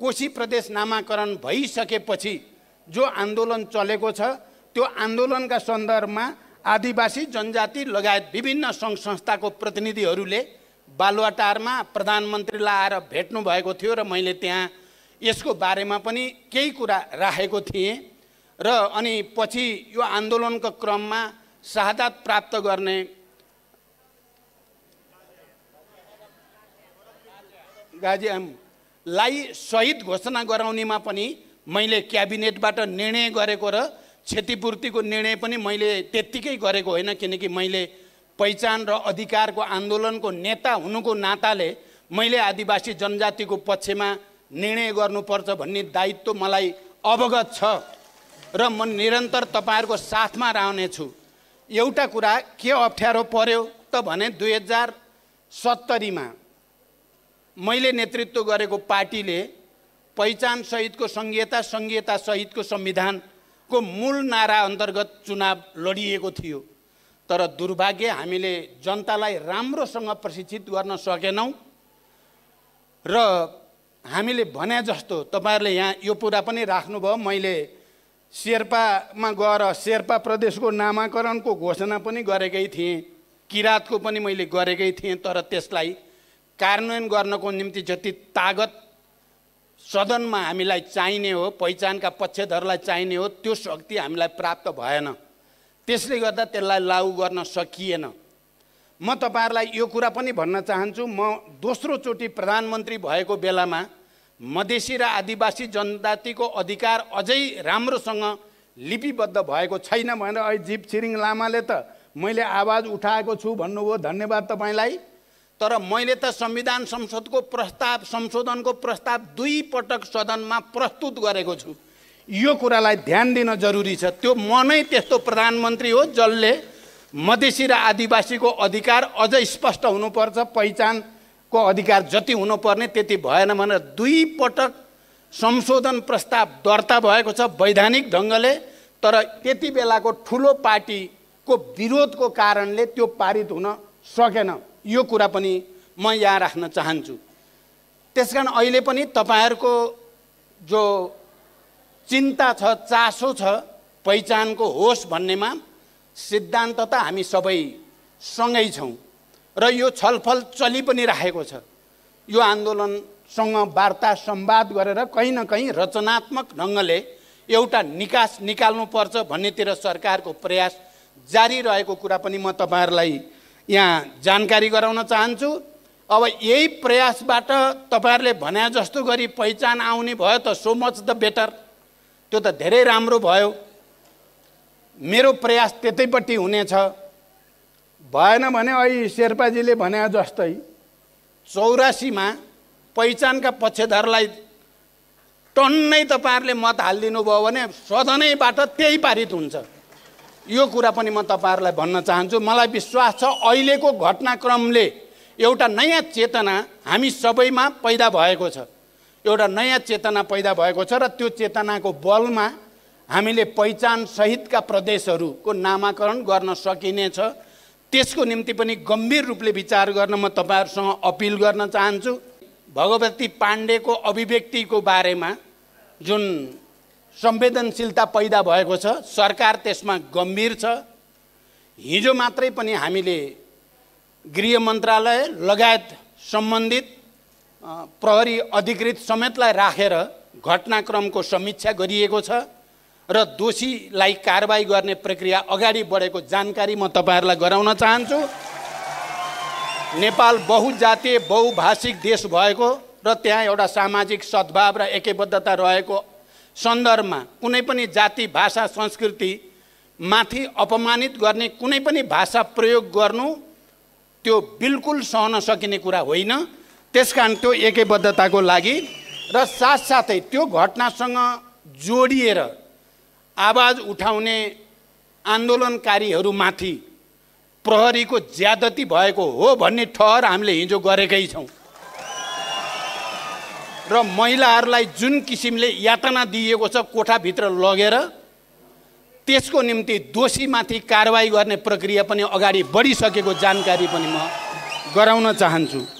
कोशी प्रदेश नामाकरण भइसकेपछि जो आन्दोलन चलेको छ त्यो आन्दोलनका सन्दर्भमा आदिवासी जनजाति लगायत विभिन्न सङ्घ संस्थाको प्रतिनिधिहरूले बालुवाटारमा प्रधानमन्त्रीलाई आएर भेट्नुभएको थियो र मैले त्यहाँ यसको बारेमा पनि केही कुरा राखेको थिएँ र अनि पछि यो आन्दोलनको क्रममा शहादत प्राप्त गर्ने गाजी लाई सहित घोषणा गराउनेमा पनि मैले क्याबिनेटबाट निर्णय गरेको र क्षतिपूर्तिको निर्णय पनि मैले त्यत्तिकै गरेको होइन किनकि मैले पहिचान र अधिकारको आन्दोलनको नेता हुनुको नाताले मैले आदिवासी जनजातिको पक्षमा निर्णय गर्नुपर्छ भन्ने दायित्व मलाई अवगत छ र म निरन्तर तपाईँहरूको साथमा रहनेछु एउटा कुरा के अप्ठ्यारो पर्यो त भने दुई हजार सत्तरीमा मैले नेतृत्व गरेको पार्टीले पहिचान सहितको पहिचानसहितको सङ्घीयता सहितको संविधानको मूल नारा अन्तर्गत चुनाव लडिएको थियो तर दुर्भाग्य हामीले जनतालाई राम्रोसँग प्रशिक्षित गर्न सकेनौँ र हामीले भने जस्तो तपाईँहरूले यहाँ यो कुरा पनि राख्नुभयो मैले शेर्पामा गएर शेर्पा प्रदेशको नामाकरणको घोषणा पनि गरेकै थिएँ किराँतको पनि मैले गरेकै थिएँ तर त्यसलाई कार्यान्वयन गर्नको निम्ति जति तागत सदनमा हामीलाई चाहिने हो पहिचानका पक्षधरलाई चाहिने हो त्यो शक्ति हामीलाई प्राप्त भएन त्यसले गर्दा त्यसलाई लागू गर्न सकिएन म तपाईँहरूलाई यो कुरा पनि भन्न चाहन्छु म दोस्रोचोटि प्रधानमन्त्री भएको बेलामा मधेसी र आदिवासी जनजातिको अधिकार अझै राम्रोसँग लिपिबद्ध भएको छैन भनेर अहिले जीप छिरिङ लामाले त मैले आवाज उठाएको छु भन्नुभयो धन्यवाद तपाईँलाई तर मैले त संविधान संसदको प्रस्ताव संशोधनको प्रस्ताव दुई पटक सदनमा प्रस्तुत गरेको छु यो कुरालाई ध्यान दिन जरुरी छ त्यो म नै त्यस्तो प्रधानमन्त्री हो जसले मधेसी र आदिवासीको अधिकार अझ स्पष्ट हुनुपर्छ पहिचानको अधिकार जति हुनुपर्ने त्यति भएन भनेर दुई पटक संशोधन प्रस्ताव दर्ता भएको छ वैधानिक ढङ्गले तर त्यति बेलाको ठुलो पार्टीको विरोधको कारणले त्यो पारित हुन सकेन यो कुरा पनि म यहाँ राख्न चाहन्छु त्यस कारण अहिले पनि तपाईँहरूको जो चिन्ता छ चासो छ पहिचानको होस् भन्नेमा सिद्धान्त त हामी सबै सँगै छौँ र यो छलफल चलि पनि राखेको छ यो आन्दोलनसँग वार्ता सम्वाद गरेर कहीँ न कहीँ रचनात्मक ढङ्गले एउटा निकास निकाल्नुपर्छ भन्नेतिर सरकारको प्रयास जारी रहेको कुरा पनि म तपाईँहरूलाई यहाँ जानकारी गराउन चाहन्छु अब यही प्रयासबाट तपाईँहरूले भने जस्तो गरी पहिचान आउने भयो त सो मच द बेटर त्यो त धेरै राम्रो भयो मेरो प्रयास त्यतैपट्टि हुनेछ भएन भने अहिले शेर्पाजीले भने जस्तै चौरासीमा पहिचानका पक्षधरलाई टन्नै तपाईँहरूले मत हालिदिनु भयो भने सदनैबाट त्यही पारित हुन्छ यो कुरा पनि म तपाईँहरूलाई भन्न चाहन्छु मलाई विश्वास छ अहिलेको घटनाक्रमले एउटा नयाँ चेतना हामी सबैमा पैदा भएको छ एउटा नयाँ चेतना पैदा भएको छ र त्यो चेतनाको बलमा हामीले पहिचान सहितका प्रदेशहरूको नामाकरण गर्न सकिनेछ त्यसको निम्ति पनि गम्भीर रूपले विचार गर्न म तपाईँहरूसँग अपिल गर्न चाहन्छु भगवती पाण्डेको अभिव्यक्तिको बारेमा जुन संवेदनशीलता पैदा भएको छ सरकार त्यसमा गम्भीर छ हिजो मात्रै पनि हामीले गृह मन्त्रालय लगायत सम्बन्धित प्रहरी अधिकृत समेतलाई राखेर रा, घटनाक्रमको समीक्षा गरिएको छ र दोषीलाई कारवाही गर्ने प्रक्रिया अगाडि बढेको जानकारी म तपाईँहरूलाई गराउन चाहन्छु नेपाल बहुजातीय बहुभाषिक देश भएको र त्यहाँ एउटा सामाजिक सद्भाव र एकबद्धता रहेको सन्दर्भमा कुनै पनि जाति भाषा संस्कृति माथि अपमानित गर्ने कुनै पनि भाषा प्रयोग गर्नु त्यो बिल्कुल सहन सकिने कुरा होइन कारण त्यो एकैबद्धताको लागि र साथसाथै त्यो घटनासँग जोडिएर आवाज उठाउने आन्दोलनकारीहरूमाथि प्रहरीको ज्यादती भएको हो भन्ने ठहर हामीले हिजो गरेकै छौँ र महिलाहरूलाई जुन किसिमले यातना दिइएको छ कोठाभित्र लगेर त्यसको निम्ति दोषीमाथि कारवाही गर्ने प्रक्रिया पनि अगाडि बढिसकेको जानकारी पनि म गराउन चाहन्छु